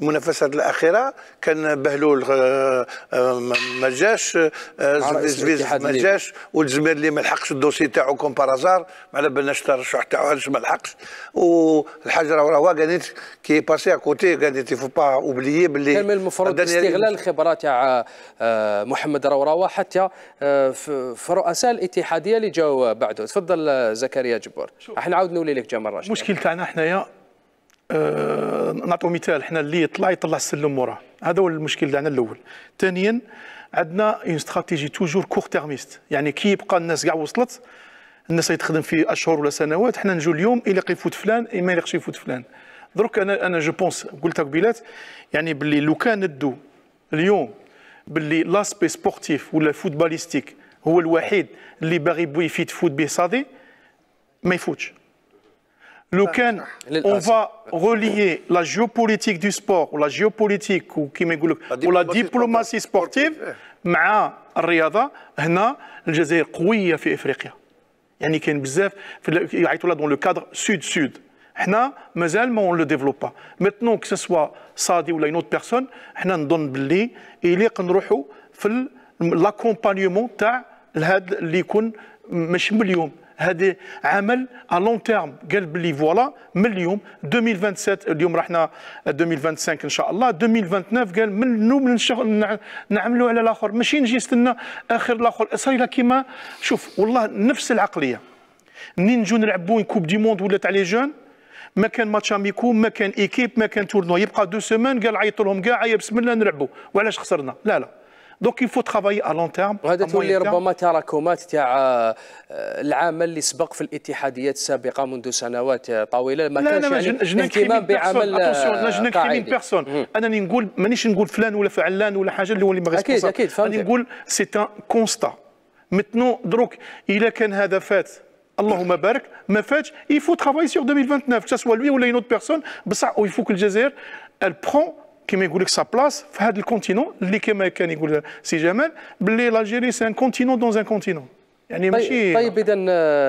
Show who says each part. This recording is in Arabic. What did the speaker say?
Speaker 1: المنافسه الاخيره كان بهلول آه، آه، ما جاش آه، زفيز ما جاش والزمير اللي ما لحقش الدوسي تاعو كوم بارازار ما على بالناش الترشح تاعو علاش ما لحقش والحجره وراها قالت كي باسي كوتي قالت فو با اوبليي باللي كان من المفروض استغلال
Speaker 2: الخبره تاع محمد روراوا حتى في رؤساء الاتحاديه اللي جاوا بعده تفضل زكريا جبور راح نعاود نولي لك جمال راشد
Speaker 3: المشكل تاعنا حنايا آه، نعطيو مثال حنا اللي يطلع يطلع السلم وراه هذا هو المشكل تاعنا الاول ثانيا عندنا اون استراتيجي توجور كور تيرميست يعني كي يبقى الناس كاع وصلت الناس يتخدم في اشهر ولا سنوات حنا نجو اليوم الى يفوت فلان ما يليقش يفوت فلان دروك انا انا جو بونس قلتها قبيلات يعني باللي لو كان ندو اليوم باللي لاسبي سبورتيف ولا فوتباليستيك هو الوحيد اللي باغي بو يفيد فوت به صادي ما يفوتش Ken, on ah, va relier la géopolitique du sport, ou la géopolitique ou, ou la diplomatie sportive مع الرياضه هنا الجزائر قويه في افريقيا يعني كاين بزاف يعيطوا لها دون لو كادر سود سود حنا مازال ما اون لو ديفلوب با ميتنون كو سوا سادي ولا اون بيرسون حنا نظن باللي يليق نروحوا في لاكومبانيومون تاع هذا اللي يكون مش مليون هادي عمل ا لون تيرم قال بلي فوالا من اليوم 2027 اليوم رحنا 2025 ان شاء الله 2029 قال من نعملوا على الاخر ماشي نجي نستنى اخر الاخر صايره كيما شوف والله نفس العقليه منين نجوا نلعبوا كوب دي موند ولا تاع لي جون ما كان ماتش اميكو ما كان ايكيب ما كان تورنو يبقى دو سيمان قال عيط لهم كاع بسم الله نلعبوا وعلاش خسرنا لا لا دونك يفو ترافاي ا لون
Speaker 2: تيرم وهذا تولي ربما تراكمات تاع آه، العمل اللي سبق في الاتحاديات السابقه منذ سنوات طويله ما لا كانش يعني اهتمام بعمل قاعدي بيرسون آه،
Speaker 3: انا نقول مانيش نقول فلان ولا فعلان ولا حاجه اللي هو اللي ما اكيد اكيد فهمت نقول سي ان كونستا متنو دروك الا كان هذا فات اللهم بارك ما فاتش يفوت ترافاي سيغ 2029 كسوا لوي ولا lui اوت بيرسون بصح ويفوك الجزائر البرون كما يقول لك سا بلاس في هذا الكونتينون اللي كما كان يقول سي جمال بلي لاجيري سي ان كونتينون دون ان كونتينون يعني طيب، ماشي طيب
Speaker 2: اذا